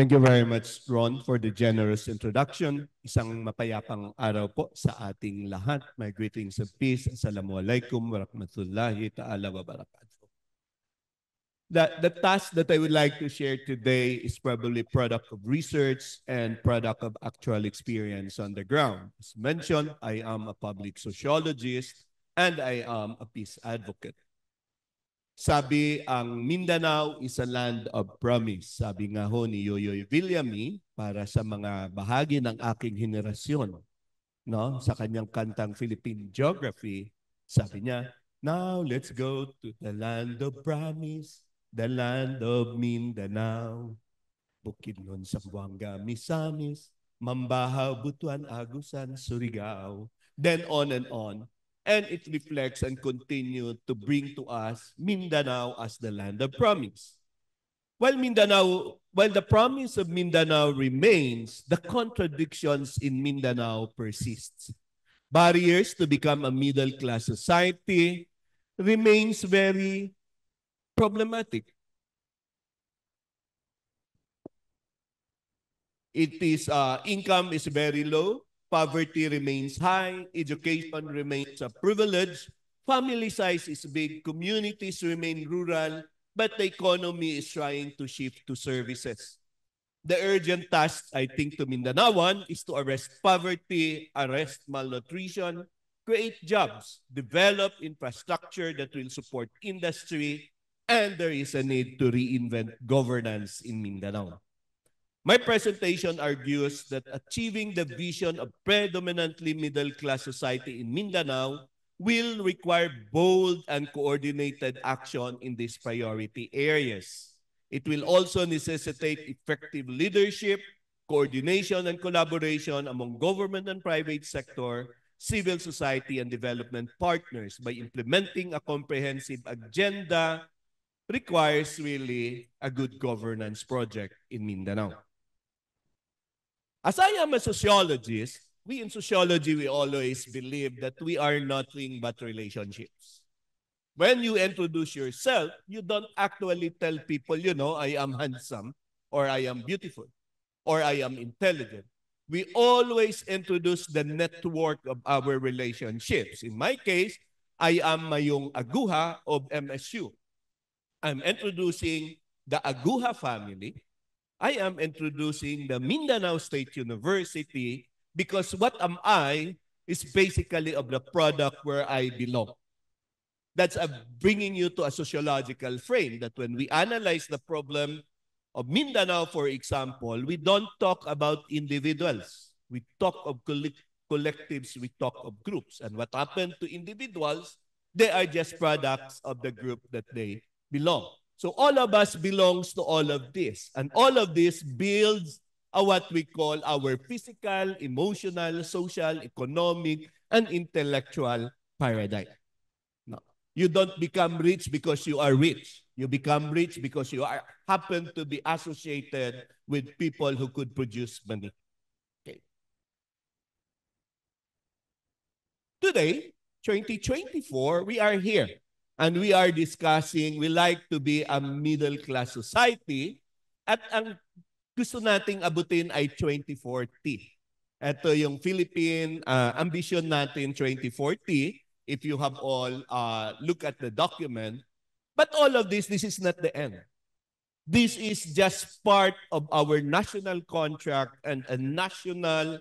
Thank you very much, Ron, for the generous introduction. Isang mapayapang araw po sa ating lahat. My greetings of peace. Assalamualaikum warahmatullahi ta'ala wabarakatuh. The, the task that I would like to share today is probably product of research and product of actual experience on the ground. As mentioned, I am a public sociologist and I am a peace advocate. Sabi ang Mindanao is a land of promise. Sabi nga ho ni Yoyoy Villamy para sa mga bahagi ng aking henerasyon. No, sa kanyang kantang Philippine Geography, sabi niya, Now let's go to the land of promise, the land of Mindanao. Bukid sa Sambuanga, Misamis, Mambaha, Butuan, Agusan, Surigao. Then on and on. and it reflects and continues to bring to us Mindanao as the land of promise. While Mindanao, while the promise of Mindanao remains, the contradictions in Mindanao persists. Barriers to become a middle-class society remains very problematic. It is uh, income is very low. Poverty remains high, education remains a privilege, family size is big, communities remain rural, but the economy is trying to shift to services. The urgent task, I think, to Mindanaoan is to arrest poverty, arrest malnutrition, create jobs, develop infrastructure that will support industry, and there is a need to reinvent governance in Mindanao. My presentation argues that achieving the vision of predominantly middle-class society in Mindanao will require bold and coordinated action in these priority areas. It will also necessitate effective leadership, coordination, and collaboration among government and private sector, civil society, and development partners by implementing a comprehensive agenda requires really a good governance project in Mindanao. As I am a sociologist, we in sociology, we always believe that we are nothing but relationships. When you introduce yourself, you don't actually tell people, you know, I am handsome or I am beautiful or I am intelligent. We always introduce the network of our relationships. In my case, I am young Aguha of MSU. I'm introducing the Aguha family I am introducing the Mindanao State University because what am I is basically of the product where I belong. That's a bringing you to a sociological frame that when we analyze the problem of Mindanao, for example, we don't talk about individuals. We talk of collectives, we talk of groups. And what happened to individuals, they are just products of the group that they belong. So all of us belongs to all of this. And all of this builds uh, what we call our physical, emotional, social, economic, and intellectual paradigm. No. You don't become rich because you are rich. You become rich because you are, happen to be associated with people who could produce money. Okay. Today, 2024, we are here And we are discussing, we like to be a middle class society. At ang gusto nating abutin ay 2040. Ito yung Philippine uh, ah, ambition natin 2040 if you have all uh, look at the document. But all of this, this is not the end. This is just part of our national contract and a national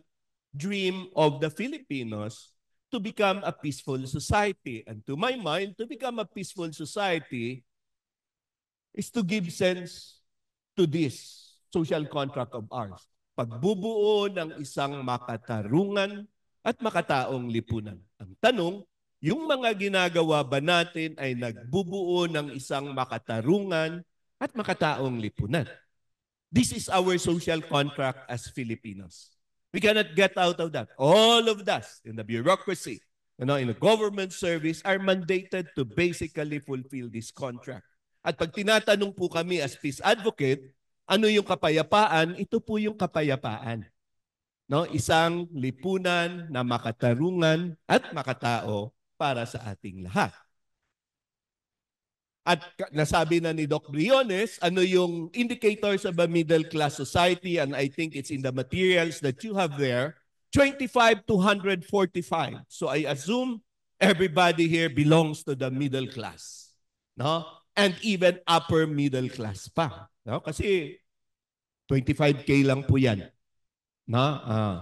dream of the Filipinos to become a peaceful society. And to my mind, to become a peaceful society is to give sense to this social contract of ours. Pagbubuo ng isang makatarungan at makataong lipunan. Ang tanong, yung mga ginagawa ba natin ay nagbubuo ng isang makatarungan at makataong lipunan? This is our social contract as Filipinos. We cannot get out of that. All of us in the bureaucracy, you know, in the government service are mandated to basically fulfill this contract. At pag tinatanong po kami as peace advocate, ano yung kapayapaan? Ito po yung kapayapaan. No, isang lipunan na makatarungan at makatao para sa ating lahat. At nasabi na ni Doc Briones, ano yung indicators of a middle class society and I think it's in the materials that you have there, 25 to 145. So I assume everybody here belongs to the middle class. No? And even upper middle class pa. No? Kasi 25K lang po yan. No? Uh,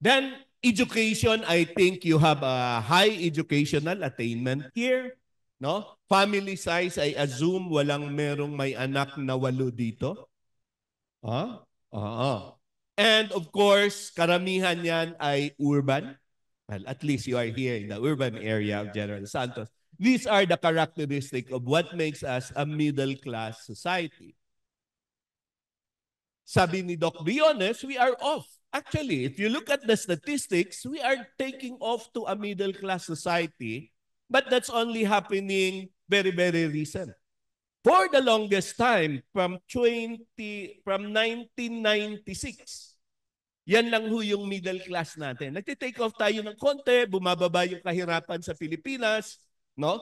then, education, I think you have a high educational attainment here. No? Family size, ay assume walang merong may anak na walo dito. Ah? Oo. Ah, ah. And of course, karamihan yan ay urban. Well, at least you are here in the urban area of General Santos. These are the characteristic of what makes us a middle-class society. Sabi ni Doc Briones, we are off. Actually, if you look at the statistics, we are taking off to a middle-class society But that's only happening very, very recent. For the longest time, from 20, from 1996, yan lang ho yung middle class natin. Nagtitake off tayo ng konti, bumababa yung kahirapan sa Pilipinas, no?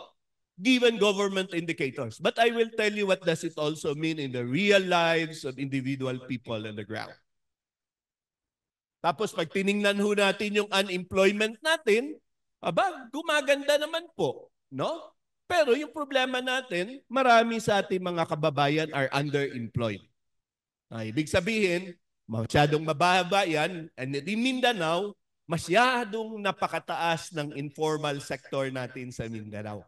Given government indicators. But I will tell you what does it also mean in the real lives of individual people on the ground. Tapos pag tiningnan ho natin yung unemployment natin, Aba, gumaganda naman po, no? Pero yung problema natin, marami sa ating mga kababayan are underemployed. Ah, ibig sabihin, masyadong mababa yan. And in Mindanao, masyadong napakataas ng informal sector natin sa Mindanao.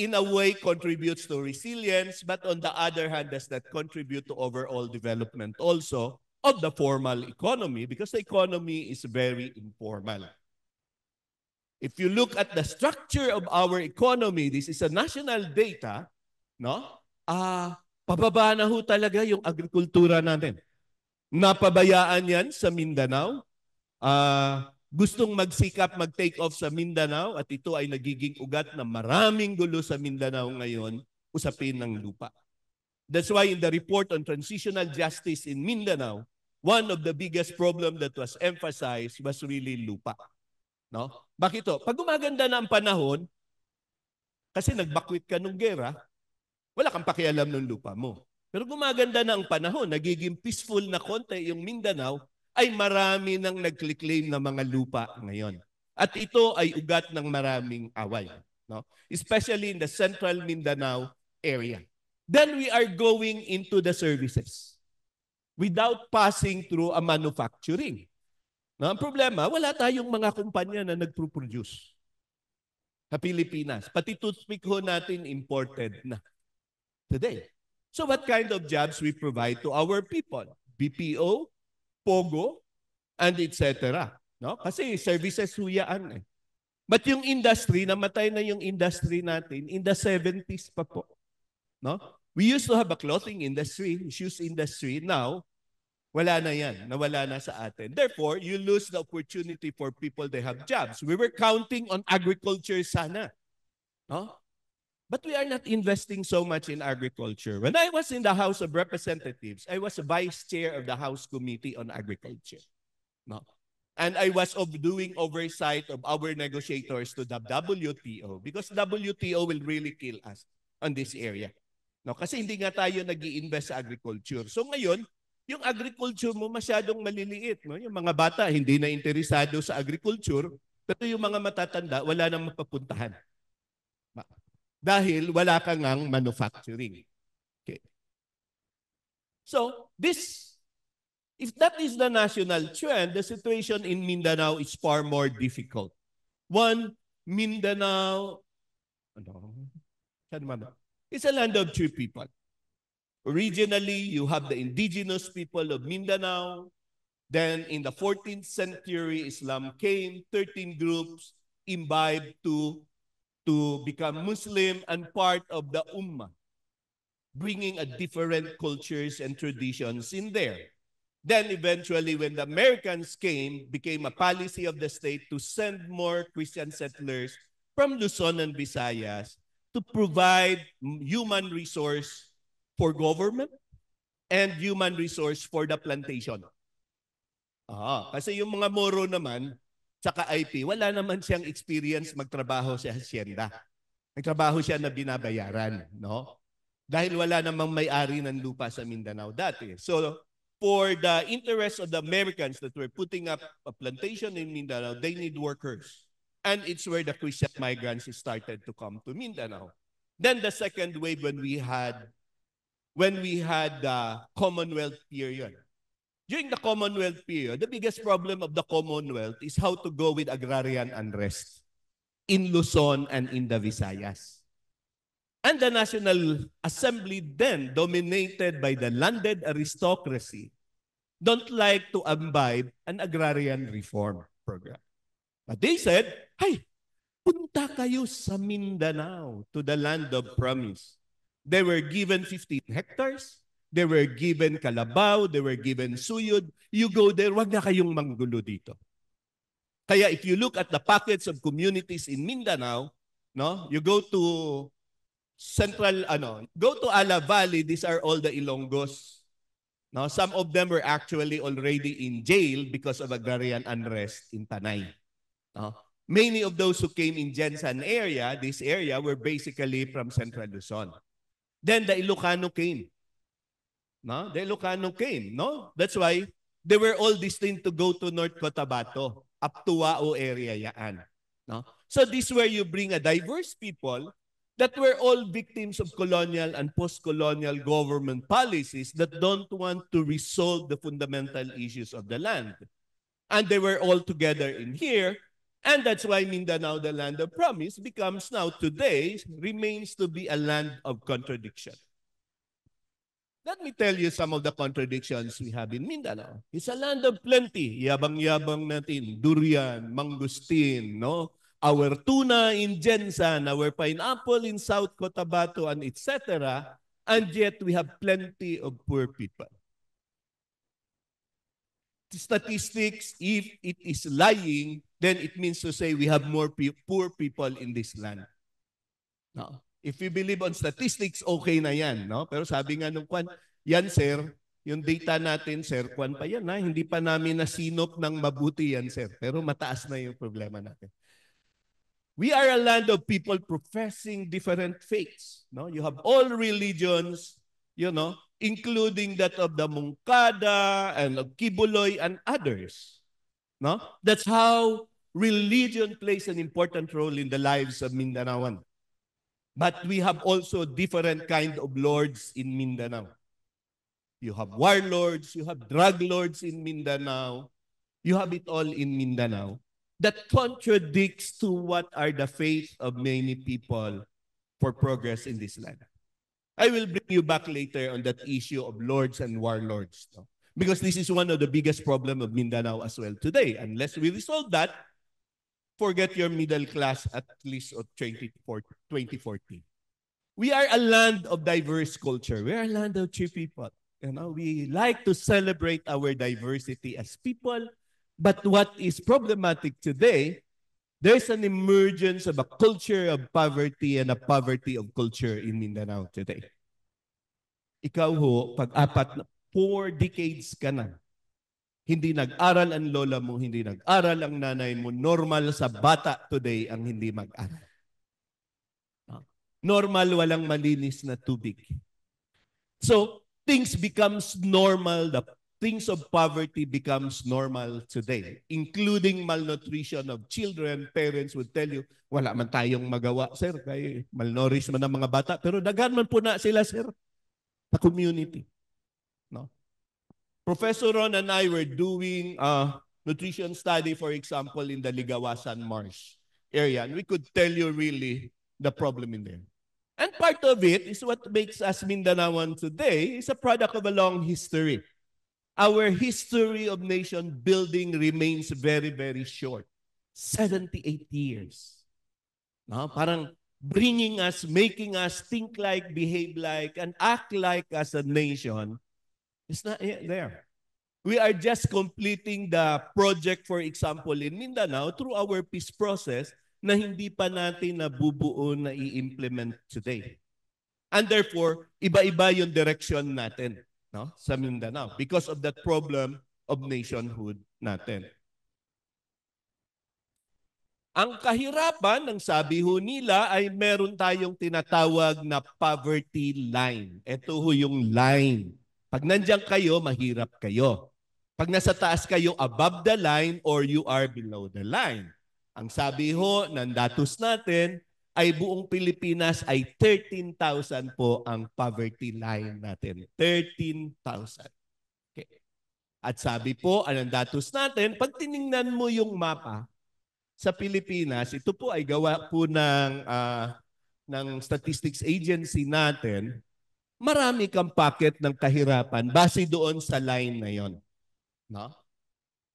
In a way, contributes to resilience, but on the other hand, does that contribute to overall development also of the formal economy because the economy is very informal. If you look at the structure of our economy, this is a national data, no? Ah, uh, pababa na ho talaga yung agrikultura natin. Napabayaan yan sa Mindanao. Ah, uh, gustong magsikap, mag-take off sa Mindanao at ito ay nagiging ugat na maraming gulo sa Mindanao ngayon usapin ng lupa. That's why in the report on transitional justice in Mindanao, one of the biggest problem that was emphasized was really lupa. No? Bakit to? Pag gumaganda na ang panahon, kasi nagbakwit ka nung gera, wala kang pakialam ng lupa mo. Pero gumaganda na ang panahon, nagiging peaceful na konti yung Mindanao, ay marami nang nagkiklaim ng mga lupa ngayon. At ito ay ugat ng maraming away. No? Especially in the central Mindanao area. Then we are going into the services without passing through a manufacturing. No, ang problema, wala tayong mga kumpanya na nagpro-produce sa Pilipinas. Pati toothpick ho natin imported na today. So what kind of jobs we provide to our people? BPO, POGO, and etc. No? Kasi services huyaan eh. But yung industry, namatay na yung industry natin in the 70s pa po. No? We used to have a clothing industry, shoes industry. Now, wala na yan. Nawala na sa atin. Therefore, you lose the opportunity for people they have jobs. We were counting on agriculture sana. No? But we are not investing so much in agriculture. When I was in the House of Representatives, I was a vice chair of the House Committee on Agriculture. No? And I was of doing oversight of our negotiators to WTO because WTO will really kill us on this area. No? Kasi hindi nga tayo nag invest sa agriculture. So ngayon, yung agriculture mo masyadong maliliit. No? Yung mga bata hindi na interesado sa agriculture, pero yung mga matatanda wala nang mapapuntahan. Dahil wala kang ang manufacturing. Okay. So, this, if that is the national trend, the situation in Mindanao is far more difficult. One, Mindanao, ano, it's a land of two people. Originally, you have the indigenous people of Mindanao. Then in the 14th century, Islam came, 13 groups imbibed to, to become Muslim and part of the Ummah, bringing a different cultures and traditions in there. Then eventually, when the Americans came, became a policy of the state to send more Christian settlers from Luzon and Visayas to provide human resource for government and human resource for the plantation. Ah, kasi yung mga Moro naman, tsaka IP, wala naman siyang experience magtrabaho sa hacienda. Nagtrabaho siya na binabayaran, no? Dahil wala namang may-ari ng lupa sa Mindanao dati. So, for the interest of the Americans that were putting up a plantation in Mindanao, they need workers. And it's where the Christian migrants started to come to Mindanao. Then the second wave when we had when we had the Commonwealth period. During the Commonwealth period, the biggest problem of the Commonwealth is how to go with agrarian unrest in Luzon and in the Visayas. And the National Assembly then, dominated by the landed aristocracy, don't like to imbibe an agrarian reform program. But they said, hey, punta kayo sa Mindanao to the land of promise. They were given 15 hectares. They were given Kalabaw. They were given Suyod. You go there, wag na kayong manggulo dito. Kaya if you look at the pockets of communities in Mindanao, no, you go to Central, ano, go to Ala Valley, these are all the Ilonggos. No, some of them were actually already in jail because of agrarian unrest in Tanay. No? Many of those who came in Jensen area, this area, were basically from Central Luzon. Then the Ilocano came. No? The Ilocano came, no? That's why they were all destined to go to North Cotabato, Wao area yaan. No? So this where you bring a diverse people that were all victims of colonial and post-colonial government policies that don't want to resolve the fundamental issues of the land. And they were all together in here And that's why Mindanao, the land of promise, becomes now today, remains to be a land of contradiction. Let me tell you some of the contradictions we have in Mindanao. It's a land of plenty. Yabang-yabang natin. Durian, mangustin, no? Our tuna in Jensan, our pineapple in South Cotabato, and etc. And yet we have plenty of poor people statistics, if it is lying, then it means to say we have more pe poor people in this land. No. If you believe on statistics, okay na yan. No? Pero sabi nga nung Kwan, yan sir, yung data natin, sir, Kwan pa yan. Ha? Hindi pa namin nasinop ng mabuti yan, sir. Pero mataas na yung problema natin. We are a land of people professing different faiths. No? You have all religions, you know, including that of the Mungkada and of Kibuloy and others. No? That's how religion plays an important role in the lives of Mindanaoan. But we have also different kind of lords in Mindanao. You have warlords, you have drug lords in Mindanao. You have it all in Mindanao. That contradicts to what are the faith of many people for progress in this land. I will bring you back later on that issue of lords and warlords. No? Because this is one of the biggest problems of Mindanao as well today. Unless we resolve that, forget your middle class at least of 2014. We are a land of diverse culture. We are a land of three people. You know, we like to celebrate our diversity as people. But what is problematic today there's an emergence of a culture of poverty and a poverty of culture in Mindanao today. Ikaw ho, pag-apat na, four decades ka na. Hindi nag-aral ang lola mo, hindi nag-aral ang nanay mo. Normal sa bata today ang hindi mag-aral. Normal walang malinis na tubig. So, things becomes normal. The things of poverty becomes normal today, including malnutrition of children. Parents would tell you, wala man tayong magawa, sir. Kay malnourished man ang mga bata. Pero dagan man po na sila, sir, sa community. No? Professor Ron and I were doing a nutrition study, for example, in the Ligawasan Marsh area. And we could tell you really the problem in there. And part of it is what makes us Mindanaoan today is a product of a long history our history of nation building remains very, very short. 78 years. No? Parang bringing us, making us think like, behave like, and act like as a nation is not yet there. We are just completing the project, for example, in Mindanao through our peace process na hindi pa natin nabubuo na i-implement today. And therefore, iba-iba yung direction natin no? sa Mindanao because of that problem of nationhood natin. Ang kahirapan, ng sabi ho nila, ay meron tayong tinatawag na poverty line. Ito ho yung line. Pag nandiyan kayo, mahirap kayo. Pag nasa taas kayo, above the line or you are below the line. Ang sabi ho ng datos natin, ay buong Pilipinas ay 13,000 po ang poverty line natin. 13,000. Okay. At sabi po, anong datos natin, pag tiningnan mo yung mapa sa Pilipinas, ito po ay gawa po ng, uh, ng statistics agency natin, marami kang packet ng kahirapan base doon sa line na yon. No?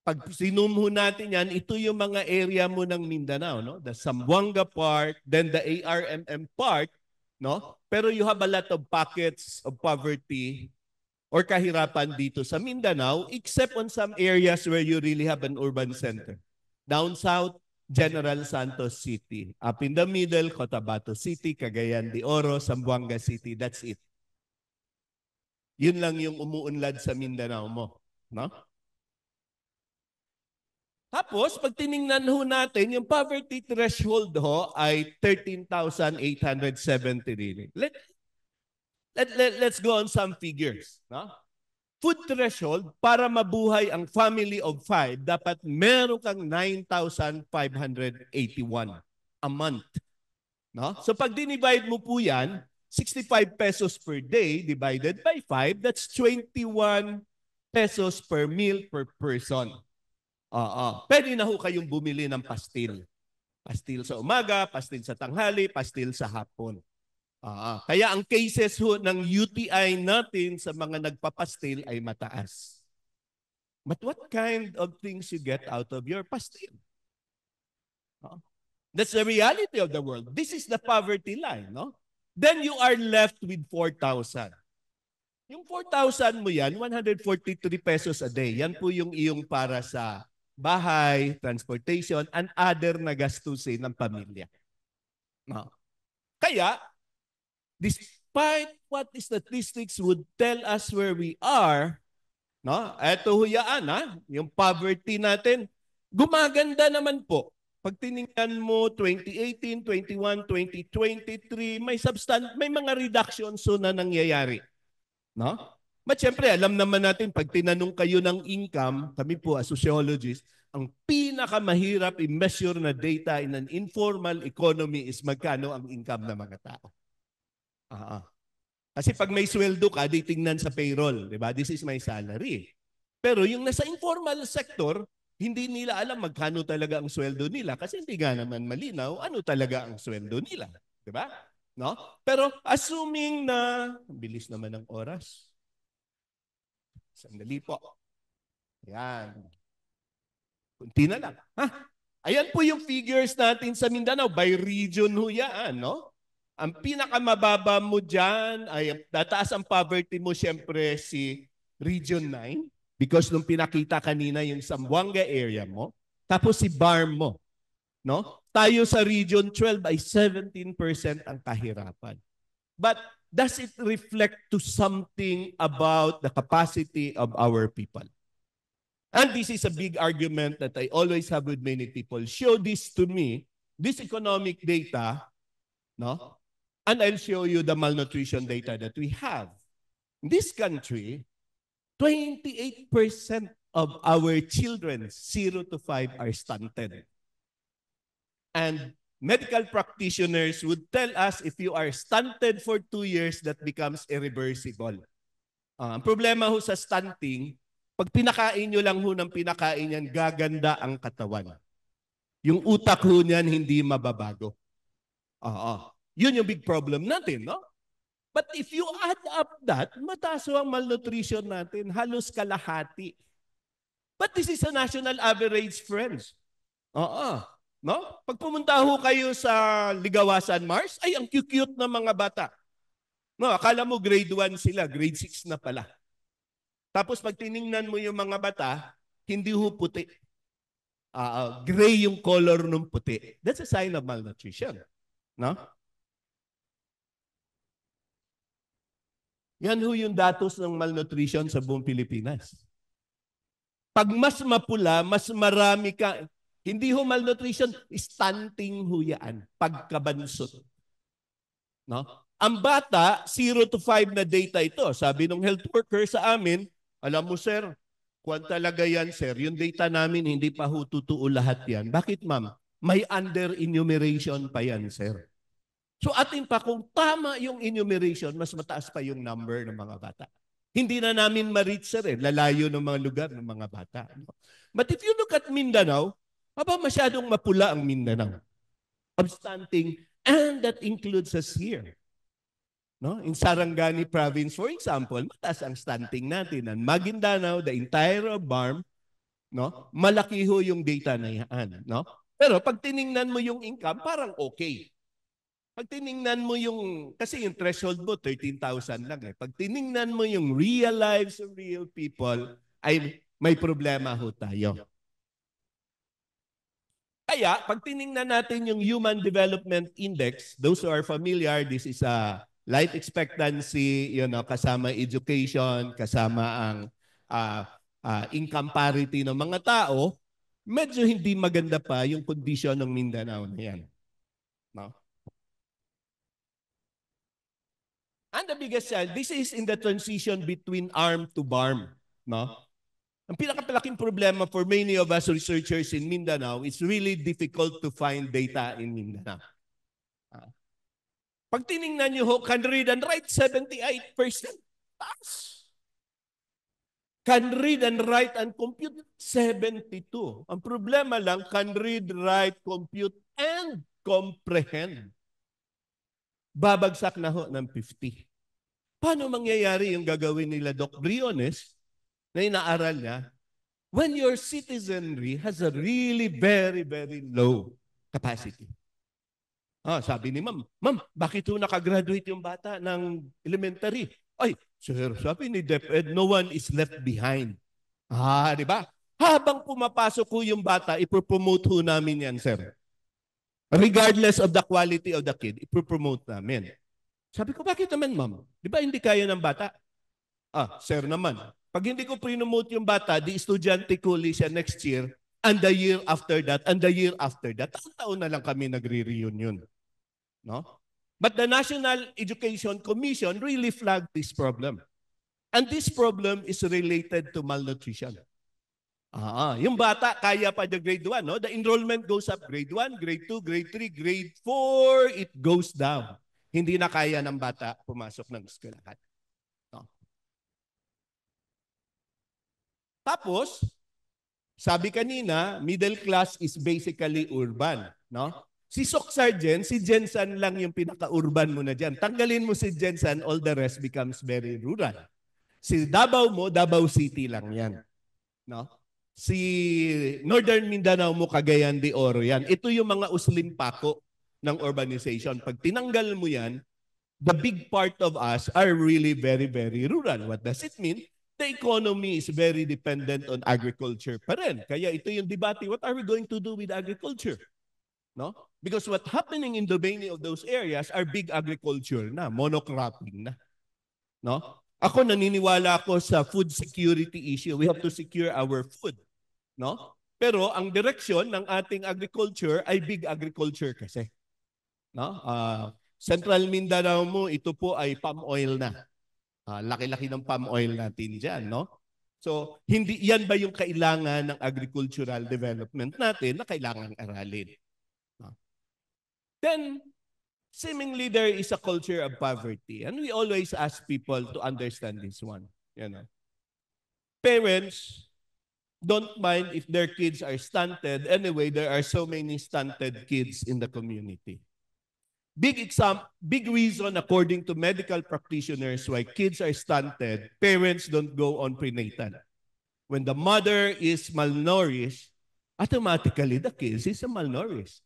pag sinumho natin yan, ito yung mga area mo ng Mindanao, no? The Sambuanga part, then the ARMM part, no? Pero you have a lot of pockets of poverty or kahirapan dito sa Mindanao except on some areas where you really have an urban center. Down south, General Santos City. Up in the middle, Cotabato City, Cagayan de Oro, Sambuanga City. That's it. Yun lang yung umuunlad sa Mindanao mo, no? Tapos, pag tiningnan ho natin, yung poverty threshold ho ay 13,870 really. Let, let, let, let's go on some figures. No? Food threshold, para mabuhay ang family of five, dapat meron kang 9,581 a month. No? So pag dinivide mo po yan, 65 pesos per day divided by 5, that's 21 pesos per meal per person. Oo. Pwede na ho kayong bumili ng pastil. Pastil sa umaga, pastil sa tanghali, pastil sa hapon. Oo. Kaya ang cases ho ng UTI natin sa mga nagpapastil ay mataas. But what kind of things you get out of your pastil? Oo. That's the reality of the world. This is the poverty line, no? Then you are left with 4,000. Yung 4,000 mo yan, 143 pesos a day. Yan po yung iyong para sa bahay, transportation, and other na gastusin ng pamilya. No. Kaya, despite what the statistics would tell us where we are, no, eto huyaan ha, yung poverty natin, gumaganda naman po. Pag tiningnan mo 2018, 21, 2023, may substan may mga reductions so na nangyayari. No? But syempre, alam naman natin, pag tinanong kayo ng income, kami po as sociologists, ang pinakamahirap i-measure na data in an informal economy is magkano ang income ng mga tao. Uh-huh. Kasi pag may sweldo ka, di tingnan sa payroll. Di ba? This is my salary. Pero yung nasa informal sector, hindi nila alam magkano talaga ang sweldo nila kasi hindi nga naman malinaw ano talaga ang sweldo nila. Di ba? No? Pero assuming na, bilis naman ng oras, Sandali po. Yan. Kunti na lang. Ha? Ayan po yung figures natin sa Mindanao. By region ho yan, no? Ang pinakamababa mo dyan, ay, tataas ang poverty mo siyempre si Region 9 because nung pinakita kanina yung Sambuanga area mo, tapos si Bar mo, no? Tayo sa Region 12 ay 17% ang kahirapan. But does it reflect to something about the capacity of our people? And this is a big argument that I always have with many people. Show this to me, this economic data, no? And I'll show you the malnutrition data that we have. In this country, 28% of our children, 0 to 5, are stunted. And medical practitioners would tell us if you are stunted for two years, that becomes irreversible. Uh, ang problema ho sa stunting, pag pinakain nyo lang ho ng pinakain yan, gaganda ang katawan. Yung utak ho niyan hindi mababago. Oo. Ah, ah. Yun yung big problem natin, no? But if you add up that, mataas ang malnutrition natin, halos kalahati. But this is a national average, friends. Oo. No? Pag pumunta ho kayo sa Ligawasan Mars, ay ang cute-cute na mga bata. No, akala mo grade 1 sila, grade 6 na pala. Tapos pag tiningnan mo yung mga bata, hindi ho puti. Uh, gray yung color ng puti. That's a sign of malnutrition. No? Yan ho yung datos ng malnutrition sa buong Pilipinas. Pag mas mapula, mas marami ka, hindi ho malnutrition, stunting ho yan, pagkabansot. No? Ang bata, 0 to 5 na data ito. Sabi ng health worker sa amin, alam mo sir, kuwan talaga yan sir, yung data namin hindi pa ho totoo lahat yan. Bakit ma'am? May under enumeration pa yan sir. So atin pa kung tama yung enumeration, mas mataas pa yung number ng mga bata. Hindi na namin ma-reach sir eh. Lalayo ng mga lugar ng mga bata. But if you look at Mindanao, Aba, masyadong mapula ang Mindanao. Upstanding, and that includes us here. No? In Sarangani province, for example, mataas ang stunting natin. Ang Maguindanao, the entire of BARM, no? malaki ho yung data na yan. No? Pero pag tiningnan mo yung income, parang okay. Pag tiningnan mo yung, kasi yung threshold mo, 13,000 lang eh. Pag tiningnan mo yung real lives of real people, ay may problema ho tayo. Kaya, pag tiningnan natin yung Human Development Index, those who are familiar, this is a life expectancy, you know, kasama education, kasama ang uh, uh, income parity ng mga tao, medyo hindi maganda pa yung condition ng Mindanao na yan. No? And the biggest challenge, this is in the transition between arm to barm. No? Ang pinakapalaking problema for many of us researchers in Mindanao, it's really difficult to find data in Mindanao. Ah. Pag tiningnan nyo ho, can read and write, 78%. Taas. Can read and write and compute, 72. Ang problema lang, can read, write, compute, and comprehend. Babagsak na ho ng 50. Paano mangyayari yung gagawin nila Doc Briones na inaaral niya, when your citizenry has a really very, very low capacity. Ah, sabi ni ma'am, ma'am, bakit ho nakagraduate yung bata ng elementary? Ay, sir, sabi ni DepEd, no one is left behind. Ah, di ba? Habang pumapasok ko yung bata, ipropromote ho namin yan, sir. Regardless of the quality of the kid, ipropromote namin. Sabi ko, bakit naman, ma'am? Di ba hindi kaya ng bata? Ah, sir naman. Pag hindi ko prinomote yung bata, di estudyante kuli siya next year, and the year after that, and the year after that. Ang taon na lang kami nagre-reunion. No? But the National Education Commission really flagged this problem. And this problem is related to malnutrition. Ah, yung bata, kaya pa the grade 1, no? The enrollment goes up grade 1, grade 2, grade 3, grade 4, it goes down. Hindi na kaya ng bata pumasok ng eskwelahan. Tapos, sabi kanina, middle class is basically urban, no? Si Sok Sargent, si Jensen lang yung pinaka-urban mo na diyan. Tanggalin mo si Jensen, all the rest becomes very rural. Si Davao mo, Davao City lang yan. No? Si Northern Mindanao mo, Cagayan de Oro yan. Ito yung mga uslim pako ng urbanization. Pag tinanggal mo yan, the big part of us are really very, very rural. What does it mean? the economy is very dependent on agriculture pa rin. Kaya ito yung debate, what are we going to do with agriculture? No? Because what happening in the many of those areas are big agriculture na, monocropping na. No? Ako naniniwala ako sa food security issue. We have to secure our food. No? Pero ang direksyon ng ating agriculture ay big agriculture kasi. No? Uh, Central Mindanao mo, ito po ay palm oil na. Uh, laki-laki ng palm oil natin dyan, no? So, hindi yan ba yung kailangan ng agricultural development natin na kailangan aralin? Uh, then, seemingly there is a culture of poverty. And we always ask people to understand this one. You know? Parents don't mind if their kids are stunted. Anyway, there are so many stunted kids in the community. Big exam, big reason according to medical practitioners why kids are stunted, parents don't go on prenatal. When the mother is malnourished, automatically the kids is malnourished.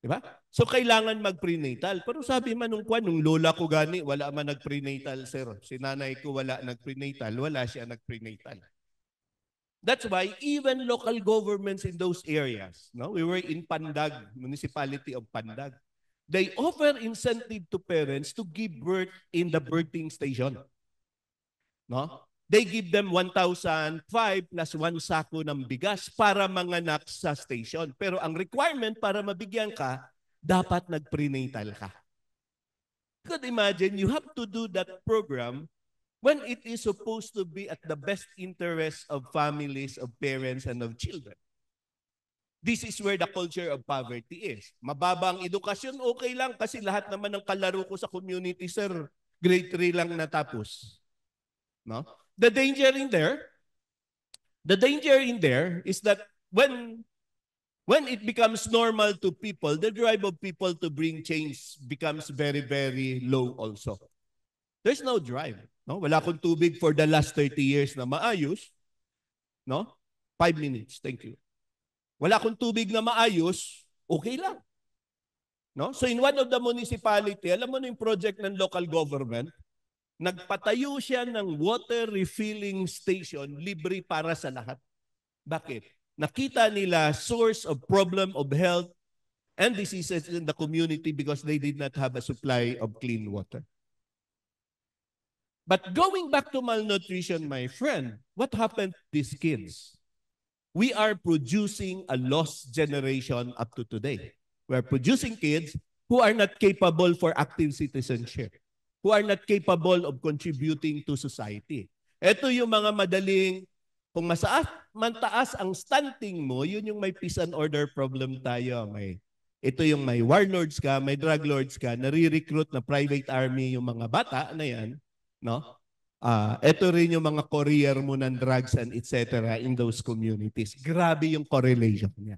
Diba? So kailangan mag-prenatal. Pero sabi man nung kwan, nung lola ko gani, wala man nag-prenatal, sir. Si nanay ko wala nag-prenatal, wala siya nag-prenatal. That's why even local governments in those areas, no, we were in Pandag, municipality of Pandag. They offer incentive to parents to give birth in the birthing station. No? They give them 1,005 plus 1 sako ng bigas para manganak sa station. Pero ang requirement para mabigyan ka, dapat nagprenatal ka. You could imagine you have to do that program when it is supposed to be at the best interest of families, of parents, and of children. This is where the culture of poverty is. Mababa ang edukasyon, okay lang kasi lahat naman ng kalaro ko sa community, sir, grade 3 lang natapos. No? The danger in there, the danger in there is that when when it becomes normal to people, the drive of people to bring change becomes very, very low also. There's no drive. No? Wala akong tubig for the last 30 years na maayos. No? Five minutes. Thank you wala akong tubig na maayos, okay lang. No? So in one of the municipality, alam mo na yung project ng local government, nagpatayo siya ng water refilling station libre para sa lahat. Bakit? Nakita nila source of problem of health and diseases in the community because they did not have a supply of clean water. But going back to malnutrition, my friend, what happened to these kids? we are producing a lost generation up to today. We are producing kids who are not capable for active citizenship, who are not capable of contributing to society. Ito yung mga madaling, kung masaas, mantaas ang stunting mo, yun yung may peace and order problem tayo. May, ito yung may warlords ka, may drug lords ka, nare-recruit na private army yung mga bata na yan, no? Uh, ah, ito rin yung mga courier mo ng drugs and etc. in those communities. Grabe yung correlation niya.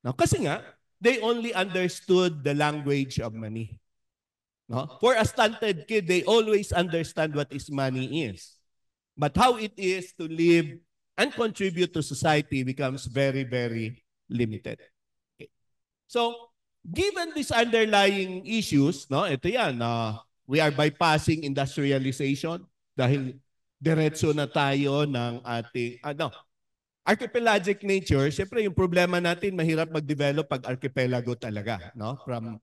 No? Kasi nga, they only understood the language of money. No? For a stunted kid, they always understand what is money is. But how it is to live and contribute to society becomes very, very limited. Okay. So, given these underlying issues, no, ito yan, uh, we are bypassing industrialization, dahil diretso na tayo ng ating, ano, archipelagic nature, syempre yung problema natin, mahirap mag-develop pag archipelago talaga, no? From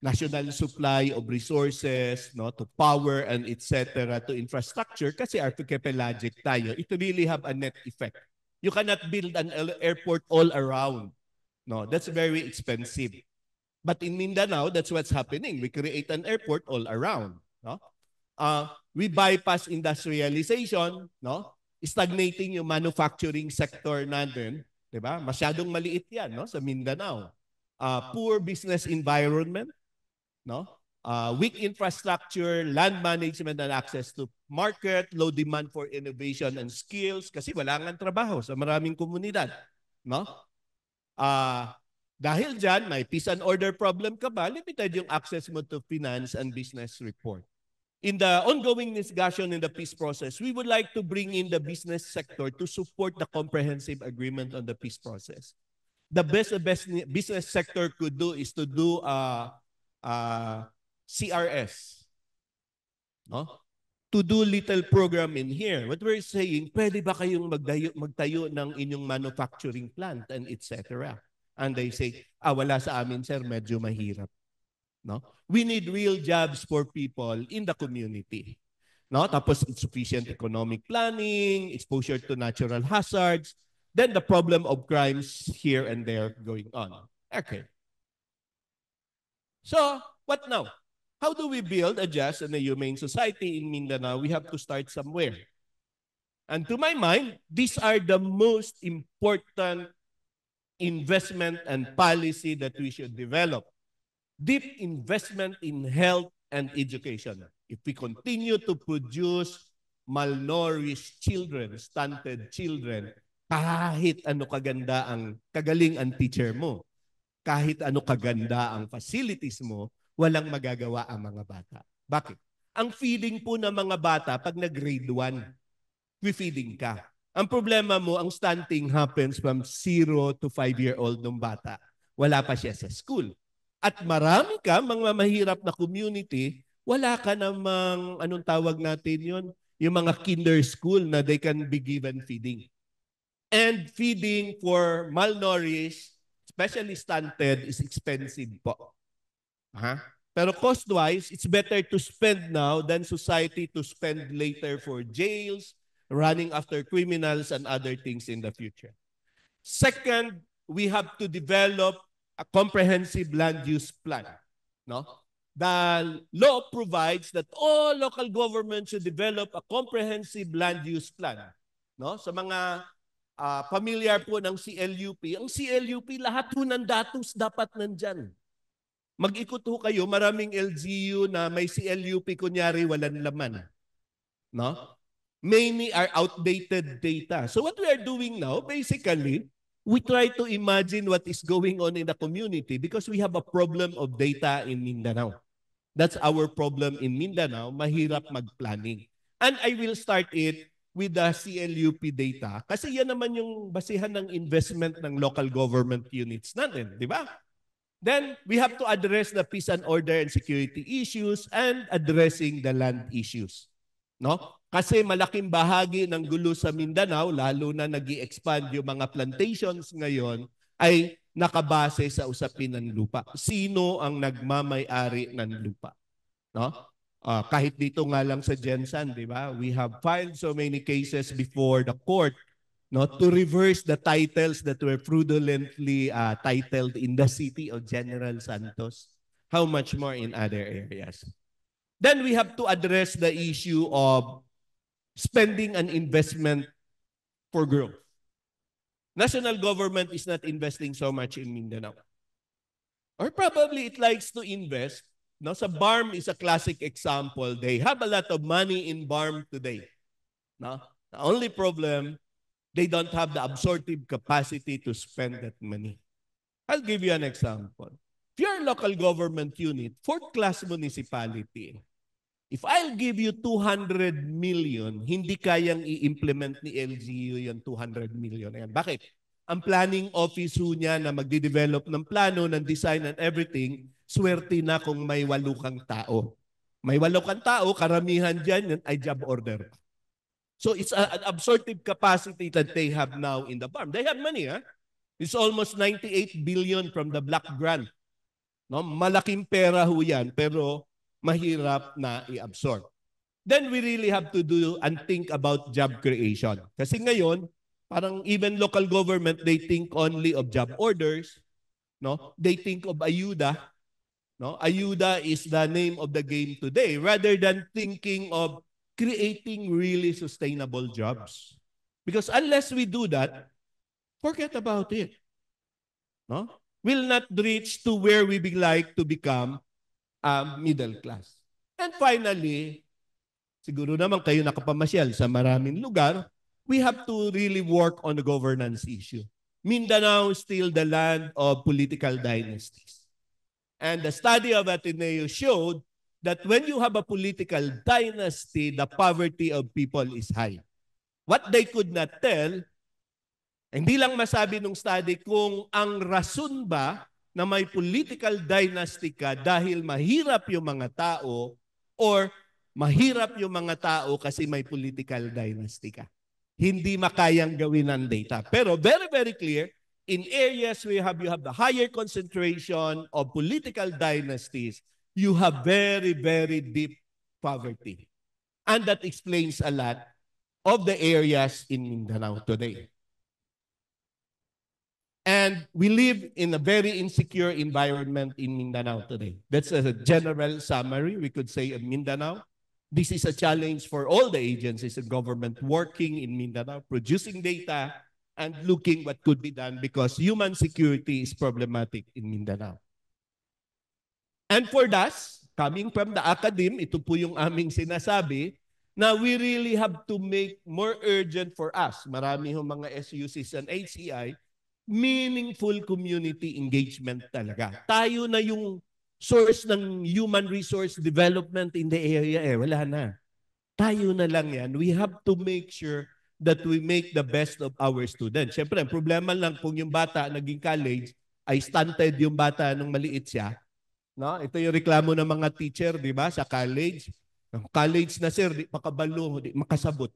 national supply of resources, no, to power and etc. to infrastructure kasi archipelagic tayo. It really have a net effect. You cannot build an airport all around. No, that's very expensive. But in Mindanao, that's what's happening. We create an airport all around. No? uh, we bypass industrialization, no? Stagnating yung manufacturing sector natin, 'di ba? Masyadong maliit 'yan, no, sa Mindanao. Uh, poor business environment, no? Uh, weak infrastructure, land management and access to market, low demand for innovation and skills kasi wala nang trabaho sa maraming komunidad, no? Uh, dahil dyan, may peace and order problem ka ba? Limited yung access mo to finance and business report. In the ongoing discussion in the peace process, we would like to bring in the business sector to support the comprehensive agreement on the peace process. The best the best business sector could do is to do a, uh, a uh, CRS. No? To-do little program in here. What we're saying, pwede ba kayong magdayo, magtayo ng inyong manufacturing plant and etc. And they say, ah, wala sa amin sir, medyo mahirap. No? We need real jobs for people in the community. No? Tapos insufficient economic planning, exposure to natural hazards, then the problem of crimes here and there going on. Okay. So, what now? How do we build a just and a humane society in Mindanao? We have to start somewhere. And to my mind, these are the most important investment and policy that we should develop deep investment in health and education. If we continue to produce malnourished children, stunted children, kahit ano kaganda ang kagaling ang teacher mo, kahit ano kaganda ang facilities mo, walang magagawa ang mga bata. Bakit? Ang feeding po ng mga bata pag nag-grade 1, we feeding ka. Ang problema mo, ang stunting happens from 0 to 5-year-old ng bata. Wala pa siya sa school at marami ka mga mahirap na community, wala ka namang anong tawag natin yon yung mga kinder school na they can be given feeding. And feeding for malnourished, especially stunted, is expensive po. Aha. Pero cost-wise, it's better to spend now than society to spend later for jails, running after criminals, and other things in the future. Second, we have to develop a comprehensive land use plan. No? The law provides that all local governments should develop a comprehensive land use plan. No? Sa mga uh, ah, familiar po ng CLUP, ang CLUP lahat po ng datos dapat nandyan. Mag-ikot ho kayo, maraming LGU na may CLUP kunyari walang laman. No? Many are outdated data. So what we are doing now, basically, we try to imagine what is going on in the community because we have a problem of data in Mindanao. That's our problem in Mindanao. Mahirap mag-planning. And I will start it with the CLUP data kasi yan naman yung basihan ng investment ng local government units natin, di ba? Then, we have to address the peace and order and security issues and addressing the land issues. No? Kasi malaking bahagi ng gulo sa Mindanao, lalo na nag expand yung mga plantations ngayon, ay nakabase sa usapin ng lupa. Sino ang nagmamay-ari ng lupa? No? Uh, kahit dito nga lang sa Jensen, di ba? We have filed so many cases before the court no, to reverse the titles that were fraudulently uh, titled in the city of General Santos. How much more in other areas? Then we have to address the issue of spending and investment for growth. National government is not investing so much in Mindanao. Or probably it likes to invest. Now, sa BARM is a classic example. They have a lot of money in BARM today. No? The only problem, they don't have the absorptive capacity to spend that money. I'll give you an example. If you're a local government unit, fourth-class municipality, If I'll give you 200 million, hindi kayang i-implement ni LGU yung 200 million. Ayan. Bakit? Ang planning office ho niya na magde-develop ng plano, ng design and everything, swerte na kung may walo kang tao. May walo kang tao, karamihan dyan, yun ay job order. So it's a, an absorptive capacity that they have now in the farm. They have money, ha? Huh? It's almost 98 billion from the black grant. No, malaking pera ho 'yan, pero mahirap na i-absorb. Then we really have to do and think about job creation. Kasi ngayon, parang even local government, they think only of job orders. No? They think of ayuda. No? Ayuda is the name of the game today rather than thinking of creating really sustainable jobs. Because unless we do that, forget about it. No? We'll not reach to where we'd like to become uh, middle class. And finally, siguro naman kayo nakapamasyal sa maraming lugar, we have to really work on the governance issue. Mindanao is still the land of political dynasties. And the study of Ateneo showed that when you have a political dynasty, the poverty of people is high. What they could not tell, hindi lang masabi nung study kung ang rason ba na may political dynasty ka dahil mahirap yung mga tao or mahirap yung mga tao kasi may political dynasty ka. Hindi makayang gawin ang data. Pero very, very clear, in areas where you have, you have the higher concentration of political dynasties, you have very, very deep poverty. And that explains a lot of the areas in Mindanao today. And we live in a very insecure environment in Mindanao today. That's a general summary, we could say, in Mindanao. This is a challenge for all the agencies and government working in Mindanao, producing data and looking what could be done because human security is problematic in Mindanao. And for us, coming from the academe, ito po yung aming sinasabi, na we really have to make more urgent for us. Marami hong mga SUCs and HCI meaningful community engagement talaga. Tayo na yung source ng human resource development in the area eh. Wala na. Tayo na lang yan. We have to make sure that we make the best of our students. Siyempre, ang problema lang kung yung bata naging college, ay stunted yung bata nung maliit siya. No? Ito yung reklamo ng mga teacher, di ba, sa college. College na sir, di makabalo, di makasabot.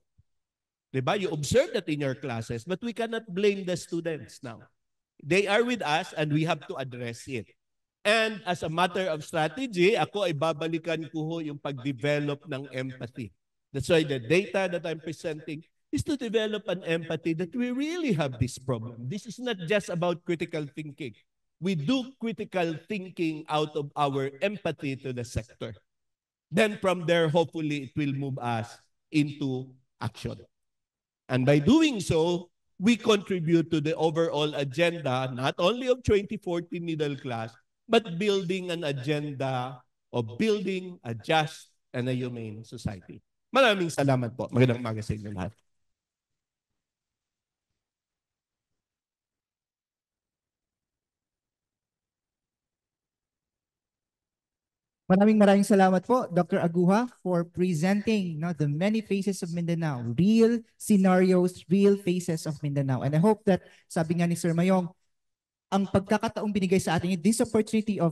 Diba? You observe that in your classes, but we cannot blame the students now. They are with us and we have to address it. And as a matter of strategy, ako ay babalikan ko ho yung pag-develop ng empathy. That's why the data that I'm presenting is to develop an empathy that we really have this problem. This is not just about critical thinking. We do critical thinking out of our empathy to the sector. Then from there, hopefully, it will move us into action. And by doing so, we contribute to the overall agenda, not only of 2014 middle class, but building an agenda of building a just and a humane society. Maraming salamat po. Magandang umaga sa inyo lahat. Maraming maraming salamat po, Dr. Aguha, for presenting no, the many faces of Mindanao, real scenarios, real faces of Mindanao. And I hope that, sabi nga ni Sir Mayong, ang pagkakataong binigay sa atin, this opportunity of